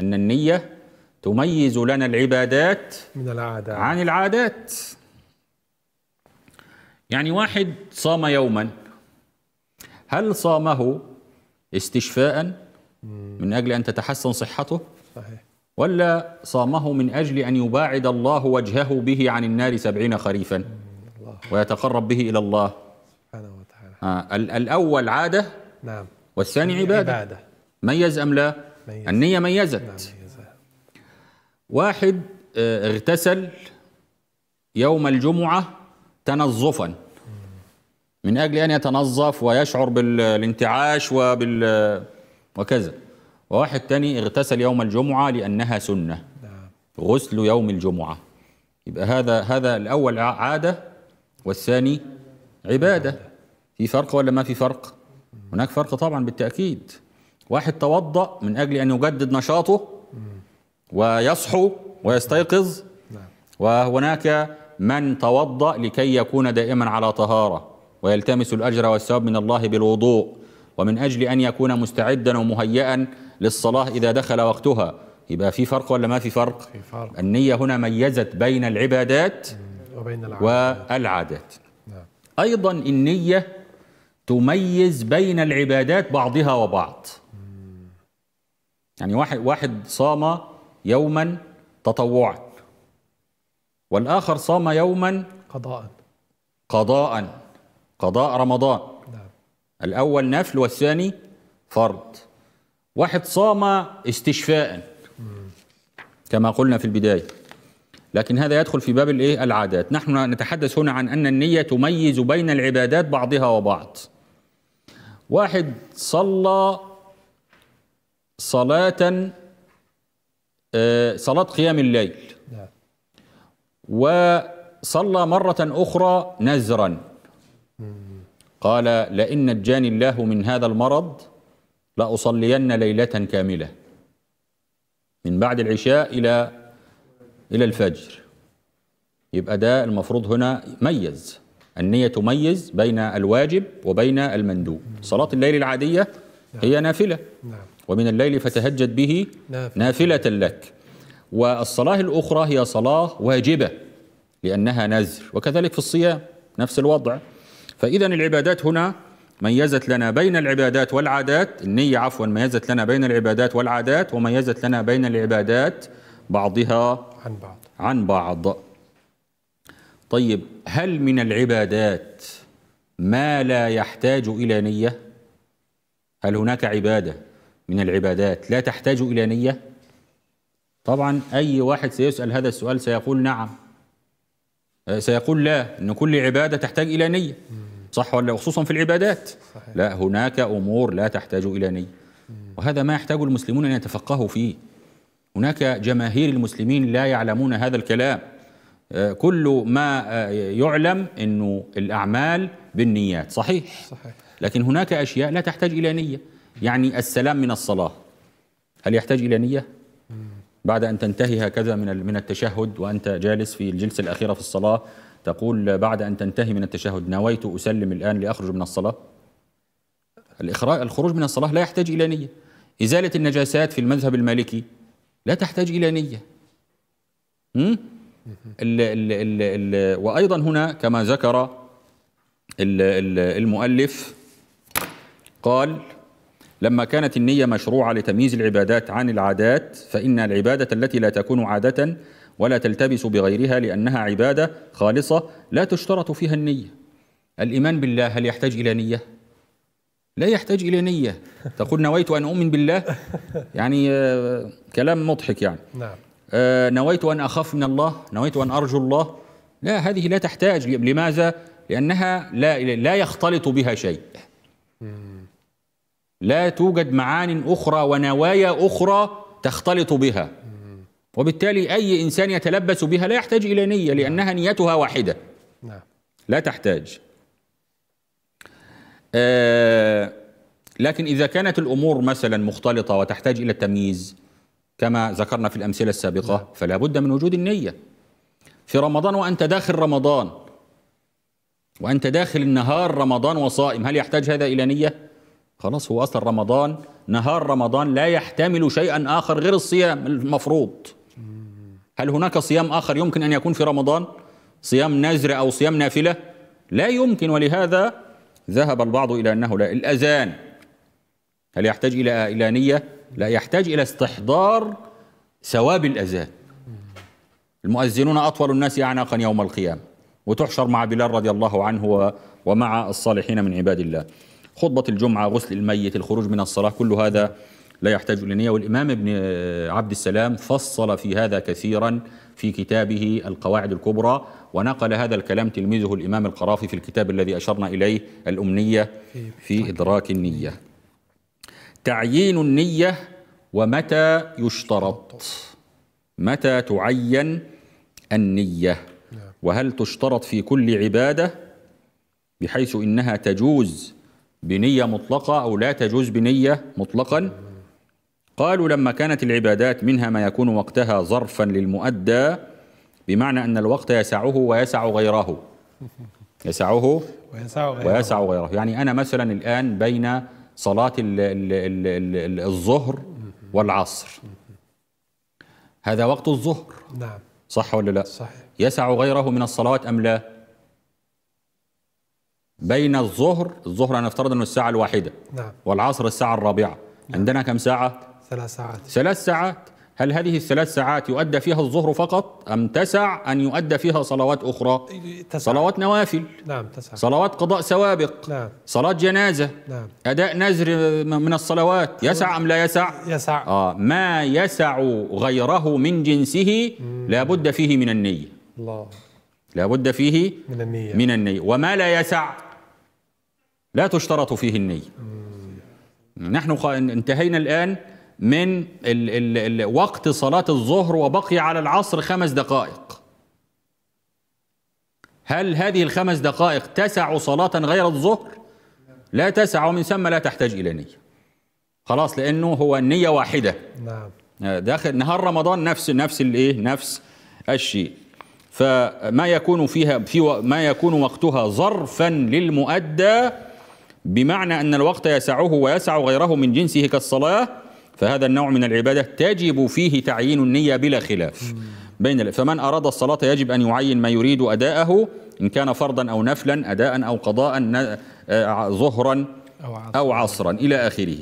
أن النية تميز لنا العبادات من العادات عن العادات يعني واحد صام يوما هل صامه استشفاء من أجل أن تتحسن صحته صحيح ولا صامه من أجل أن يباعد الله وجهه به عن النار سبعين خريفا ويتقرب به إلى الله سبحانه وتعالى آه الأول عادة نعم والثاني عبادة, عبادة. ميز أم لا ميز. النية ميزت نعم واحد آه، اغتسل يوم الجمعة تنظفا من أجل أن يتنظف ويشعر بالانتعاش وبال وكذا وواحد تاني اغتسل يوم الجمعة لأنها سنة نعم. غسل يوم الجمعة يبقى هذا هذا الأول عادة والثاني عبادة في فرق ولا ما في فرق؟ هناك فرق طبعا بالتأكيد واحد توضأ من أجل أن يجدد نشاطه ويصحو ويستيقظ نعم. وهناك من توضأ لكي يكون دائما على طهارة ويلتمس الأجر والثواب من الله بالوضوء ومن أجل أن يكون مستعدا ومهيئا للصلاة إذا دخل وقتها يبقى في فرق ولا ما في فرق؟, في فرق. النية هنا ميزت بين العبادات وبين العادات والعادات نعم. أيضا النية تميز بين العبادات بعضها وبعض يعني واحد واحد صام يوما تطوعا والآخر صام يوما قضاء قضاء قضاء رمضان نعم. الأول نفل والثاني فرض واحد صام استشفاء كما قلنا في البدايه لكن هذا يدخل في باب الايه العادات نحن نتحدث هنا عن ان النيه تميز بين العبادات بعضها وبعض واحد صلى صلاه آه، صلاه قيام الليل نعم. وصلى مره اخرى نزرا قال لئن نجاني الله من هذا المرض لاصلين ليله كامله من بعد العشاء الى إلى الفجر يبقى ده المفروض هنا ميز النية تميز بين الواجب وبين المندوب صلاة الليل العادية نعم. هي نافلة نعم. ومن الليل فتهجد به نافلة لك والصلاة الأخرى هي صلاة واجبة لأنها نذر وكذلك في الصيام نفس الوضع فإذا العبادات هنا ميزت لنا بين العبادات والعادات النية عفوا ميزت لنا بين العبادات والعادات وميزت لنا بين العبادات بعضها عن بعض عن بعض طيب هل من العبادات ما لا يحتاج إلى نية هل هناك عبادة من العبادات لا تحتاج إلى نية طبعا أي واحد سيسأل هذا السؤال سيقول نعم آه، سيقول لا أن كل عبادة تحتاج إلى نية صح ولا خصوصا في العبادات صحيح. لا هناك أمور لا تحتاج إلى نية وهذا ما يحتاج المسلمون أن يتفقهوا فيه هناك جماهير المسلمين لا يعلمون هذا الكلام آه، كل ما آه، يعلم انه الاعمال بالنيات صحيح صحيح لكن هناك اشياء لا تحتاج الى نيه يعني السلام من الصلاه هل يحتاج الى نيه بعد ان تنتهي هكذا من من التشهد وانت جالس في الجلسه الاخيره في الصلاه تقول بعد ان تنتهي من التشهد نويت اسلم الان لاخرج من الصلاه الخروج من الصلاه لا يحتاج الى نيه ازاله النجاسات في المذهب المالكي لا تحتاج إلى نية ال ال ال الـ وأيضا هنا كما ذكر الـ الـ المؤلف قال لما كانت النية مشروعة لتمييز العبادات عن العادات فإن العبادة التي لا تكون عادة ولا تلتبس بغيرها لأنها عبادة خالصة لا تشترط فيها النية الإيمان بالله هل يحتاج إلى نية؟ لا يحتاج إلى نية تقول نويت أن أؤمن بالله يعني آه، كلام مضحك يعني نعم آه، نويت أن أخاف من الله نويت أن أرجو الله لا هذه لا تحتاج لماذا؟ لأنها لا, لا يختلط بها شيء لا توجد معان أخرى ونوايا أخرى تختلط بها وبالتالي أي إنسان يتلبس بها لا يحتاج إلى نية لأنها نعم. نيتها واحدة نعم. لا تحتاج آه، لكن إذا كانت الأمور مثلا مختلطة وتحتاج إلى التمييز كما ذكرنا في الأمثلة السابقة نعم. فلا بد من وجود النية في رمضان وأنت داخل رمضان وأنت داخل النهار رمضان وصائم هل يحتاج هذا إلى نية؟ خلاص هو أصلا رمضان نهار رمضان لا يحتمل شيئا آخر غير الصيام المفروض هل هناك صيام آخر يمكن أن يكون في رمضان؟ صيام نذر أو صيام نافلة؟ لا يمكن ولهذا ذهب البعض إلى أنه لا الأذان هل يحتاج إلى إلى نية؟ لا يحتاج إلى استحضار ثواب الأذان المؤذنون أطول الناس أعناقا يوم القيامة وتحشر مع بلال رضي الله عنه ومع الصالحين من عباد الله خطبة الجمعة غسل الميت الخروج من الصلاة كل هذا لا يحتاج إلى نية والإمام ابن عبد السلام فصل في هذا كثيرا في كتابه القواعد الكبرى ونقل هذا الكلام تلميذه الإمام القرافي في الكتاب الذي أشرنا إليه الأمنية في طيب. إدراك النية تعيين النية ومتى يشترط طيب. متى تعين النية نعم. وهل تشترط في كل عبادة بحيث إنها تجوز بنية مطلقة أو لا تجوز بنية مطلقا قالوا لما كانت العبادات منها ما يكون وقتها ظرفا للمؤدى بمعنى أن الوقت يسعه ويسع غيره يسعه ويسع غيره, ويسع غيره. يعني أنا مثلا الآن بين صلاة الظهر والعصر هذا وقت الظهر نعم صح ولا لا صحيح يسع غيره من الصلوات أم لا بين الظهر الظهر أنا أفترض أنه الساعة الواحدة نعم والعصر الساعة الرابعة نعم. عندنا كم ساعة ثلاث ساعات ثلاث ساعات هل هذه الثلاث ساعات يؤدى فيها الظهر فقط أم تسع أن يؤدى فيها صلوات أخرى تسع. صلوات نوافل نعم تسع. صلوات قضاء سوابق نعم. صلاة جنازة نعم. أداء نذر من الصلوات يسع أم لا يسع يسع آه ما يسع غيره من جنسه لا بد فيه من النية الله لا بد فيه من النية من النية وما لا يسع لا تشترط فيه النية نحن انتهينا الآن من الـ الـ الـ وقت صلاة الظهر وبقي على العصر خمس دقائق هل هذه الخمس دقائق تسع صلاة غير الظهر؟ لا تسع ومن ثم لا تحتاج إلى نية خلاص لأنه هو النية واحدة نعم آه، داخل نهار رمضان نفس نفس الايه نفس الشيء فما يكون فيها في ما يكون وقتها ظرفا للمؤدى بمعنى ان الوقت يسعه ويسع غيره من جنسه كالصلاه فهذا النوع من العبادة تجب فيه تعيين النية بلا خلاف بين فمن أراد الصلاة يجب أن يعين ما يريد أداءه إن كان فرضا أو نفلا أداء أو قضاء آه، ظهرا أو عصرا إلى آخره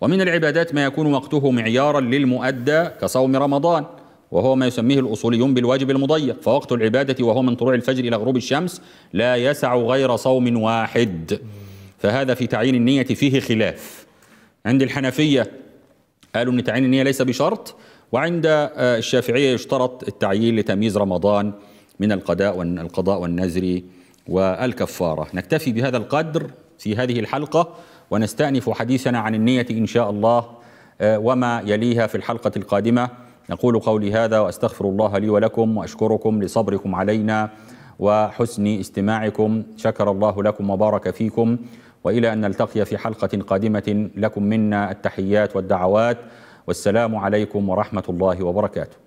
ومن العبادات ما يكون وقته معيارا للمؤدى كصوم رمضان وهو ما يسميه الأصوليون بالواجب المضيق فوقت العبادة وهو من طلوع الفجر إلى غروب الشمس لا يسع غير صوم واحد فهذا في تعيين النية فيه خلاف عند الحنفية قالوا ان تعيين النية ليس بشرط وعند آه، الشافعية يشترط التعيين لتمييز رمضان من القضاء والقضاء والنذر والكفارة نكتفي بهذا القدر في هذه الحلقة ونستأنف حديثنا عن النية إن شاء الله آه، وما يليها في الحلقة القادمة نقول قولي هذا وأستغفر الله لي ولكم وأشكركم لصبركم علينا وحسن استماعكم شكر الله لكم وبارك فيكم والى ان نلتقي في حلقه قادمه لكم منا التحيات والدعوات والسلام عليكم ورحمه الله وبركاته